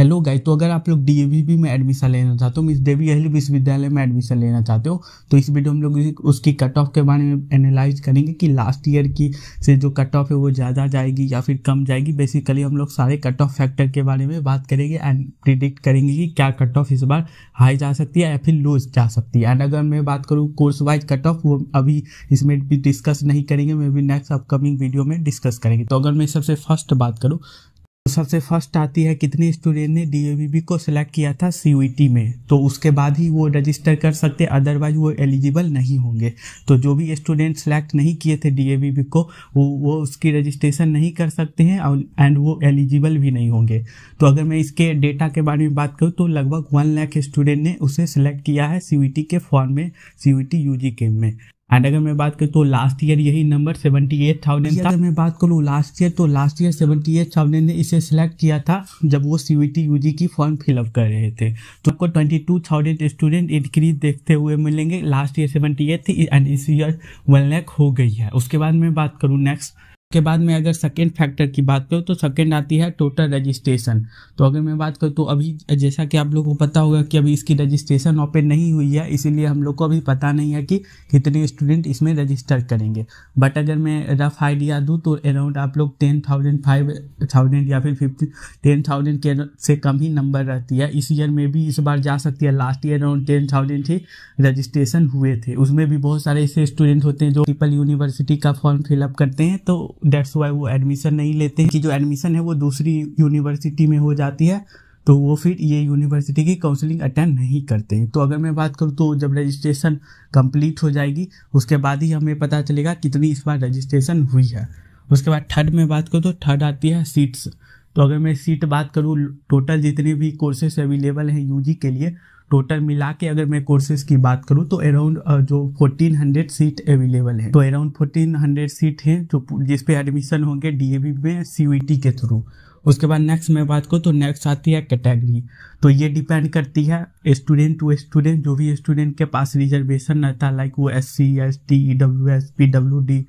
hello guys तो अगर आप लोग डी में एडमिशन लेना चाहते हो मिस देवी अहिल विश्वविद्यालय में एडमिशन लेना चाहते हो तो इस वीडियो में हम लोग उसकी कट ऑफ के बारे में एनालाइज करेंगे कि लास्ट ईयर की से जो कट ऑफ है वो ज़्यादा जाएगी या फिर कम जाएगी बेसिकली हम लोग सारे कट ऑफ फैक्टर के बारे में बात करेंगे एंड प्रिडिक्ट करेंगे कि क्या कट ऑफ इस बार हाई जा सकती है या फिर लो जा सकती है एंड अगर मैं बात करूँ कोर्स वाइज कट ऑफ वो अभी इसमें भी डिस्कस नहीं करेंगे मे भी नेक्स्ट अपकमिंग वीडियो में डिस्कस करेंगे तो अगर मैं सबसे फर्स्ट बात करूँ सबसे फर्स्ट आती है कितने स्टूडेंट ने डी को सिलेक्ट किया था सी e में तो उसके बाद ही वो रजिस्टर कर सकते अदरवाइज वो एलिजिबल नहीं होंगे तो जो भी स्टूडेंट सेलेक्ट नहीं किए थे डी को वो वो उसकी रजिस्ट्रेशन नहीं कर सकते हैं और एंड वो एलिजिबल भी नहीं होंगे तो अगर मैं इसके डेटा के बारे में बात करूँ तो लगभग वन लाख स्टूडेंट ने उसे सिलेक्ट किया है सी e के फॉर्म में सी यू के में एंड अगर मैं बात करूँ तो लास्ट ईयर यही नंबर सेवेंटी एट थाउजेंड था अगर मैं बात करूँ लास्ट ईयर तो last year seventy eight thousand ने इसे सिलेक्ट किया था जब वो C V T U G की फॉर्म फिलअप कर रहे थे तो आपको twenty two thousand student increase देखते हुए मिलेंगे लास्ट ईयर सेवेंटी एट थी एंड इस ईयर वन लैक हो गई है उसके बाद मैं बात करूँ नेक्स्ट के बाद में अगर सेकेंड फैक्टर की बात करूँ तो सेकेंड आती है टोटल रजिस्ट्रेशन तो अगर मैं बात करूँ तो अभी जैसा कि आप लोगों को पता होगा कि अभी इसकी रजिस्ट्रेशन ओपन नहीं हुई है इसीलिए हम लोग को अभी पता नहीं है कि कितने स्टूडेंट इसमें रजिस्टर करेंगे बट अगर मैं रफ आइडिया दूँ तो अराउंड आप लोग टेन थाउजेंड फाइव थाउजेंड या फिर फिफ्टी टेन थाउजेंड के से कम ही नंबर रहती है इस ईयर में भी इस बार जा सकती है last year around ten thousand ही रजिस्ट्रेशन हुए थे उसमें भी बहुत सारे ऐसे स्टूडेंट होते हैं जो ट्रिपल यूनिवर्सिटी का फॉर्म फिलअप करते हैं तो डेट्स वाई वो एडमिशन नहीं लेते हैं कि जो एडमिशन है वो दूसरी यूनिवर्सिटी में हो जाती है तो वो फिर ये यूनिवर्सिटी की काउंसलिंग अटेंड नहीं करते हैं तो अगर मैं बात करूँ तो जब रजिस्ट्रेशन कंप्लीट हो जाएगी उसके बाद ही हमें पता चलेगा कितनी इस बार रजिस्ट्रेशन हुई है उसके बाद थर्ड में बात करूँ तो थर्ड आती है सीट्स तो अगर मैं सीट बात करूँ टोटल जितने भी कोर्सेस अवेलेबल हैं यूजी के लिए टोटल मिला के अगर मैं कोर्सेज की बात करूँ तो अराउंड जो 1400 सीट अवेलेबल है तो अराउंड 1400 सीट है जो जिसपे एडमिशन होंगे डीएवी में टी e के थ्रू उसके बाद नेक्स्ट मैं बात करूँ तो नेक्स्ट आती है कैटेगरी तो ये डिपेंड करती है स्टूडेंट टू स्टूडेंट जो भी स्टूडेंट के पास रिजर्वेशन रहता है लाइक वो S C S T E W S P W D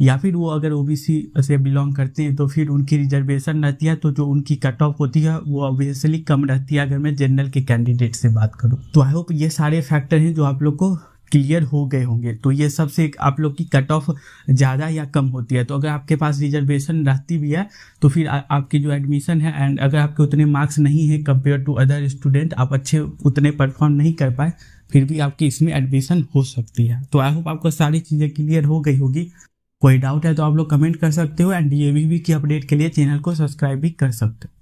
या फिर वो अगर ओबीसी से बिलोंग करते हैं तो फिर उनकी रिजर्वेशन रहती है तो जो उनकी कट ऑफ होती है वो ऑब्वियसली कम रहती है अगर मैं जनरल के कैंडिडेट से बात करूँ तो आई होप ये सारे फैक्टर हैं जो आप लोग को क्लियर हो गए होंगे तो ये सबसे आप लोग की कट ऑफ ज़्यादा या कम होती है तो अगर आपके पास रिजर्वेशन रहती भी है तो फिर आ, आपकी जो एडमिशन है एंड अगर आपके उतने मार्क्स नहीं है कंपेयर टू अदर स्टूडेंट आप अच्छे उतने परफॉर्म नहीं कर पाए फिर भी आपकी इसमें एडमिशन हो सकती है तो आई होप आपको सारी चीज़ें क्लियर हो गई होगी कोई डाउट है तो आप लोग कमेंट कर सकते हो एंड डी डीएवी की अपडेट के लिए चैनल को सब्सक्राइब भी कर सकते हो